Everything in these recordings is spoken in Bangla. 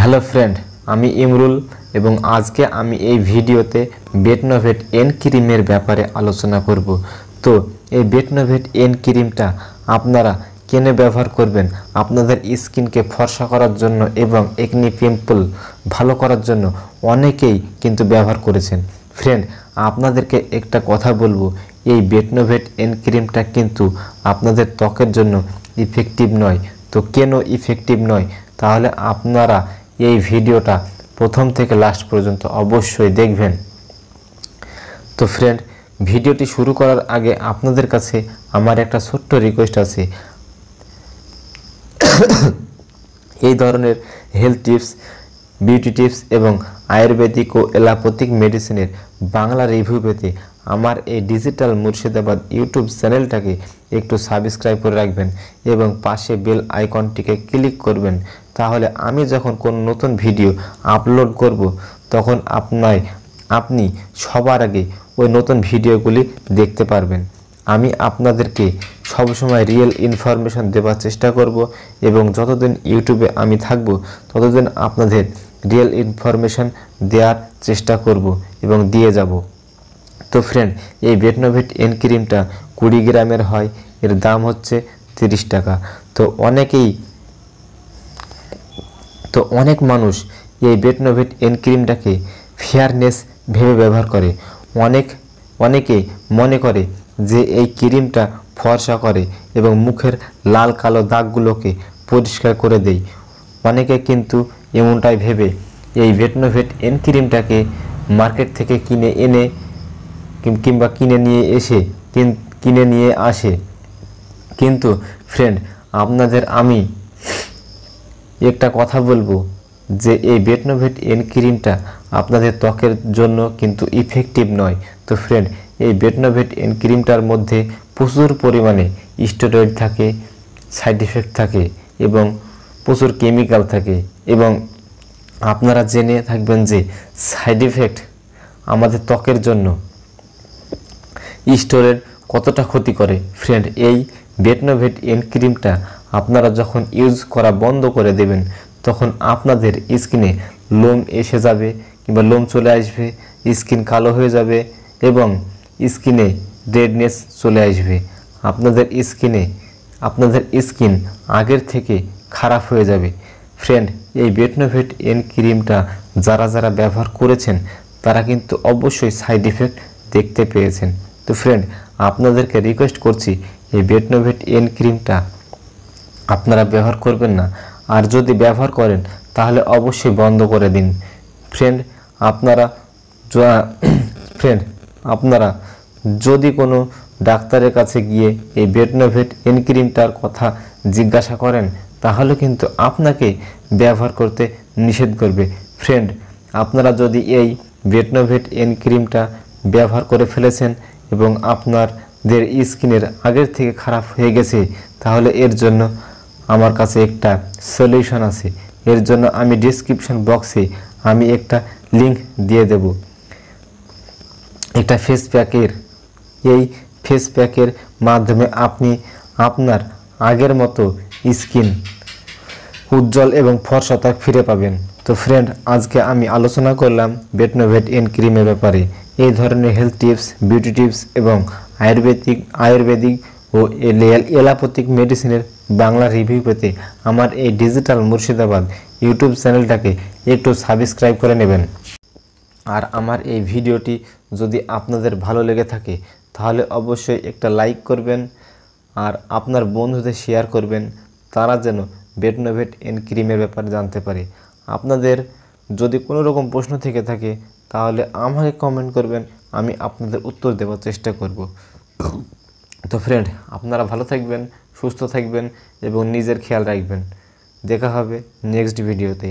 হ্যালো ফ্রেন্ড আমি ইমরুল এবং আজকে আমি এই ভিডিওতে বেটনোভেট এন ক্রিমের ব্যাপারে আলোচনা করব তো এই বেটনোভেট এন ক্রিমটা আপনারা কেনে ব্যবহার করবেন আপনাদের স্কিনকে ফর্সা করার জন্য এবং একনি পিম্পল ভালো করার জন্য অনেকেই কিন্তু ব্যবহার করেছেন ফ্রেন্ড আপনাদেরকে একটা কথা বলবো এই বেটনোভেট এন ক্রিমটা কিন্তু আপনাদের ত্বকের জন্য ইফেক্টিভ নয় তো কেন ইফেক্টিভ নয় তাহলে আপনারা এই ভিডিওটা প্রথম থেকে লাস্ট পর্যন্ত অবশ্যই দেখবেন তো ফ্রেন্ড ভিডিওটি শুরু করার আগে আপনাদের কাছে আমার একটা ছোট্ট রিকোয়েস্ট আছে এই ধরনের হেলথ টিপস বিউটি টিপস এবং আয়ুর্বেদিক ও এলাপথিক মেডিসিনের বাংলা রিভিউ পেতে আমার এই ডিজিটাল মুর্শিদাবাদ ইউটিউব চ্যানেলটাকে একটু সাবস্ক্রাইব করে রাখবেন এবং পাশে বেল আইকনটিকে ক্লিক করবেন তাহলে আমি যখন কোন নতুন ভিডিও আপলোড করব তখন আপনার আপনি সবার আগে ওই নতুন ভিডিওগুলি দেখতে পারবেন আমি আপনাদেরকে সবসময় রিয়েল ইনফরমেশন দেওয়ার চেষ্টা করব এবং যতদিন ইউটিউবে আমি থাকব ততদিন আপনাদের রিয়েল ইনফরমেশন দেওয়ার চেষ্টা করব এবং দিয়ে যাব তো ফ্রেন্ড এই বেটনোভেট এন ক্রিমটা কুড়ি গ্রামের হয় এর দাম হচ্ছে তিরিশ টাকা তো অনেকেই তো অনেক মানুষ এই বেটনোভেট এন ক্রিমটাকে ফেয়ারনেস ভেবে ব্যবহার করে অনেক অনেকে মনে করে যে এই ক্রিমটা ফর্সা করে এবং মুখের লাল কালো দাগগুলোকে পরিষ্কার করে দেয় অনেকে কিন্তু এমনটাই ভেবে এই ভেটনোভেট এন ক্রিমটাকে মার্কেট থেকে কিনে এনে কিংবা কিনে নিয়ে এসে কিনে নিয়ে আসে কিন্তু ফ্রেন্ড আপনাদের আমি একটা কথা বলবো যে এই বেটনোভেট এন ক্রিমটা আপনাদের ত্বকের জন্য কিন্তু ইফেক্টিভ নয় তো ফ্রেন্ড এই বেটনোভেট এন ক্রিমটার মধ্যে প্রচুর পরিমাণে স্টেরয়েড থাকে সাইড এফেক্ট থাকে এবং প্রচুর কেমিক্যাল থাকে এবং আপনারা জেনে থাকবেন যে সাইড এফেক্ট আমাদের ত্বকের জন্য স্টোরের কতটা ক্ষতি করে ফ্রেন্ড এই বেটনোভেট এন ক্রিমটা আপনারা যখন ইউজ করা বন্ধ করে দেবেন তখন আপনাদের স্কিনে লোম এসে যাবে কিংবা লোম চলে আসবে স্কিন কালো হয়ে যাবে এবং স্কিনে রেডনেস চলে আসবে আপনাদের স্কিনে আপনাদের স্কিন আগের থেকে খারাপ হয়ে যাবে ফ্রেন্ড এই বেটনোভেট এন ক্রিমটা যারা যারা ব্যবহার করেছেন তারা কিন্তু অবশ্যই সাইড ইফেক্ট দেখতে পেয়েছেন তো ফ্রেন্ড আপনাদেরকে রিকোয়েস্ট করছি এই বেটনোভেট এন ক্রিমটা আপনারা ব্যবহার করবেন না আর যদি ব্যবহার করেন তাহলে অবশ্যই বন্ধ করে দিন ফ্রেন্ড আপনারা ফ্রেন্ড আপনারা যদি কোনো ডাক্তারের কাছে গিয়ে এই বেটনোভেট এন ক্রিমটার কথা জিজ্ঞাসা করেন তাহলে কিন্তু আপনাকে ব্যবহার করতে নিষেধ করবে ফ্রেন্ড আপনারা যদি এই বেটনোভেট এন ক্রিমটা ব্যবহার করে ফেলেছেন এবং আপনাদের স্কিনের আগের থেকে খারাপ হয়ে গেছে তাহলে এর জন্য আমার কাছে একটা সলিউশন আছে এর জন্য আমি ডিসক্রিপশন বক্সে আমি একটা লিংক দিয়ে দেব একটা ফেস প্যাকের এই ফেস প্যাকের মাধ্যমে আপনি আপনার আগের মতো স্কিন উজ্জ্বল এবং ফর্সতা ফিরে পাবেন তো ফ্রেন্ড আজকে আমি আলোচনা করলাম বেটনোভেট এন ক্রিমের ব্যাপারে এই ধরনের হেলথ টিপস বিউটি টিপস এবং আয়ুর্বেদিক আয়ুর্বেদিক ও এলাপথিক মেডিসিনের বাংলা রিভিউ পেতে আমার এই ডিজিটাল মুর্শিদাবাদ ইউটিউব চ্যানেলটাকে একটু সাবস্ক্রাইব করে নেবেন আর আমার এই ভিডিওটি যদি আপনাদের ভালো লেগে থাকে তাহলে অবশ্যই একটা লাইক করবেন আর আপনার বন্ধুদের শেয়ার করবেন তারা যেন বেটনোভেট এন ক্রিমের ব্যাপারে জানতে পারে আপনাদের যদি কোনো রকম প্রশ্ন থেকে থাকে তাহলে আমাকে কমেন্ট করবেন আমি আপনাদের উত্তর দেওয়ার চেষ্টা করব তো ফ্রেন্ড আপনারা ভালো থাকবেন সুস্থ থাকবেন এবং নিজের খেয়াল রাখবেন দেখা হবে নেক্সট ভিডিওতে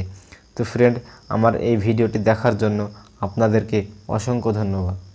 তো ফ্রেন্ড আমার এই ভিডিওটি দেখার জন্য আপনাদেরকে অসংখ্য ধন্যবাদ